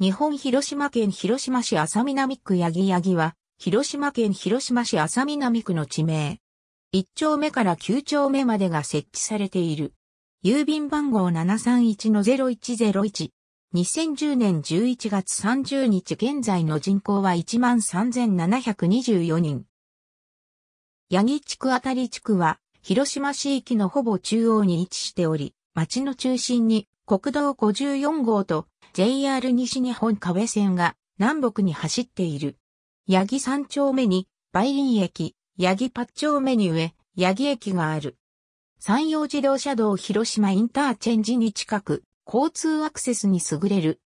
日本広島県広島市浅南区八木八木は、広島県広島市浅南区の地名。1丁目から9丁目までが設置されている。郵便番号731-0101。2010年11月30日現在の人口は13,724人。八木地区あたり地区は、広島市域のほぼ中央に位置しており、町の中心に国道54号と JR 西日本河辺線が南北に走っている。八木三丁目に梅林駅、八木八丁目に上、八木駅がある。山陽自動車道広島インターチェンジに近く、交通アクセスに優れる。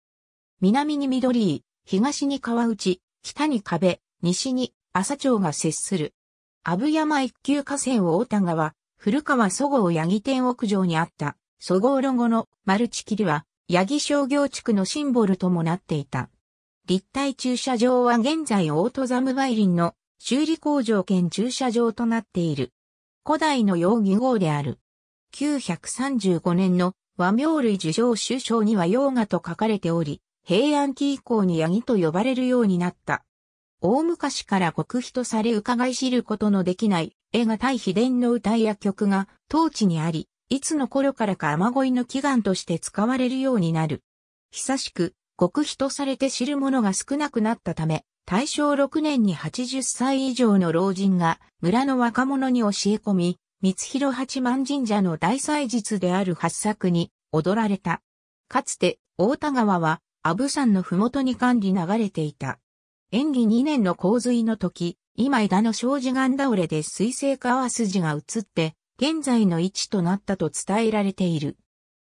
南に緑井、東に川内、北に壁、西に朝町が接する。阿武山一級河川を大田川、古川祖郷八木店屋上にあった、祖郷路ゴのマルチキルは、八木商業地区のシンボルともなっていた。立体駐車場は現在オートザムバイリンの修理工場兼駐車場となっている。古代の洋義号である。935年の和名類受賞首相には洋画と書かれており、平安期以降にヤギと呼ばれるようになった。大昔から国費とされ伺い知ることのできない絵が対秘伝の歌や曲が当地にあり、いつの頃からか雨乞いの祈願として使われるようになる。久しく、極秘とされて知る者が少なくなったため、大正6年に80歳以上の老人が村の若者に教え込み、三広八幡神社の大祭日である八作に踊られた。かつて、大田川は、阿武山の麓に管理流れていた。演技2年の洪水の時、今枝の障子岩倒れで水性川筋が移って、現在の位置となったと伝えられている。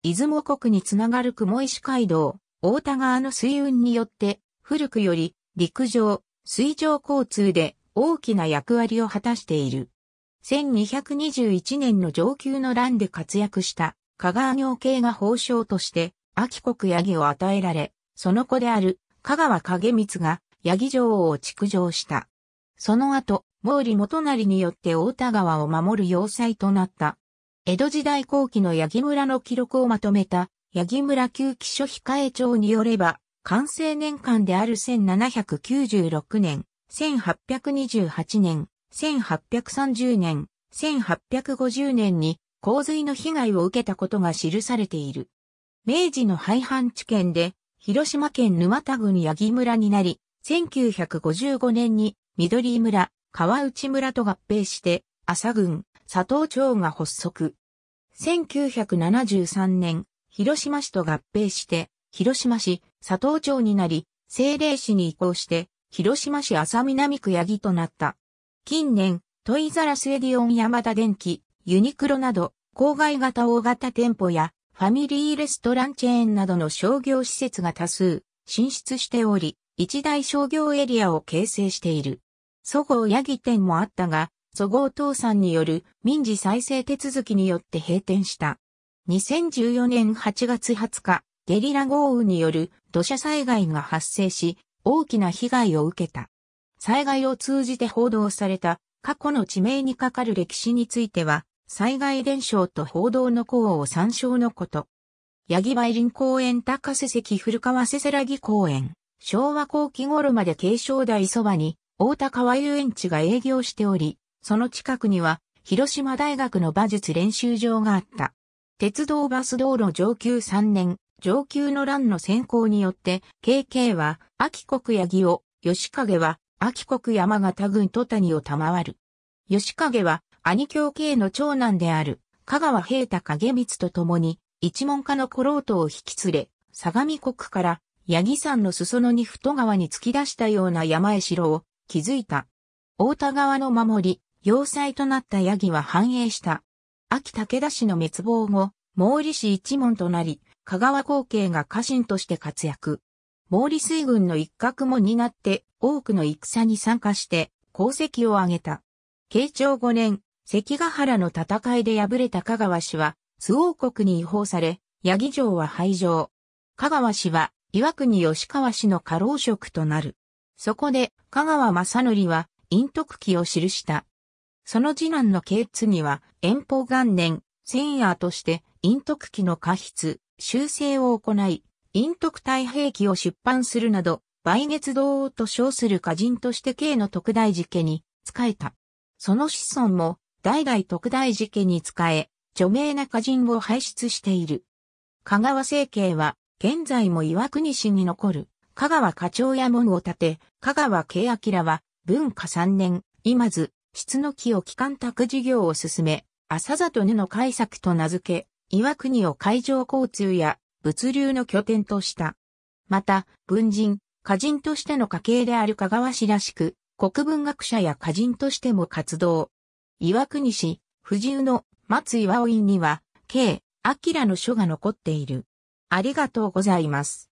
出雲国につながる雲石街道、大田川の水運によって、古くより陸上、水上交通で大きな役割を果たしている。1221年の上級の乱で活躍した香川行系が法相として、秋国八木を与えられ、その子である香川影光が八木城王を築城した。その後、毛利元成によって大田川を守る要塞となった。江戸時代後期の八木村の記録をまとめた、八木村旧記書控え帳によれば、完成年間である1796年、1828年、1830年、1850年に洪水の被害を受けたことが記されている。明治の廃藩地県で、広島県沼田郡八木村になり、1955年に緑井村、川内村と合併して、朝郡、佐藤町が発足。1973年、広島市と合併して、広島市、佐藤町になり、政令市に移行して、広島市浅南区八木となった。近年、トイザラスエディオン山田電機、ユニクロなど、郊外型大型店舗や、ファミリーレストランチェーンなどの商業施設が多数、進出しており、一大商業エリアを形成している。そごうギ店もあったが、そごう倒産による民事再生手続きによって閉店した。2014年8月20日、ゲリラ豪雨による土砂災害が発生し、大きな被害を受けた。災害を通じて報道された過去の地名にかかる歴史については、災害伝承と報道の功を参照のこと。バイ梅林公園高瀬関古川せせらぎ公園、昭和後期頃まで継承台そばに、大田川遊園地が営業しており、その近くには広島大学の馬術練習場があった。鉄道バス道路上級3年、上級の欄の選考によって、KK は、秋国八木を、吉影は、秋国山形郡戸谷を賜る。吉影は、兄京系の長男である、香川平太影光と共に、一門家の小老頭を引き連れ、相模国から、八木山の裾野に太川に突き出したような山へ城を、気づいた。大田川の守り、要塞となったヤギは繁栄した。秋武田氏の滅亡後、毛利氏一門となり、香川光景が家臣として活躍。毛利水軍の一角も担って多くの戦に参加して功績を挙げた。慶長5年、関ヶ原の戦いで敗れた香川氏は、周王国に違法され、ヤギ城は廃城。香川氏は、岩国吉川氏の過労職となる。そこで、香川正則は、陰徳記を記した。その次男の慶次は、遠方元年、千夜として、陰徳記の過筆、修正を行い、陰徳太平記を出版するなど、梅月堂王と称する歌人として慶の特大寺家に仕えた。その子孫も、代々特大寺家に仕え、著名な歌人を輩出している。香川政慶は、現在も岩国市に残る。香川課長や門を建て、香川慶明は、文化3年、今津、質の木を機関託事業を進め、浅里根の開作と名付け、岩国を海上交通や物流の拠点とした。また、文人、歌人としての家系である香川氏らしく、国文学者や歌人としても活動。岩国市、藤生の松岩院には、慶、明の書が残っている。ありがとうございます。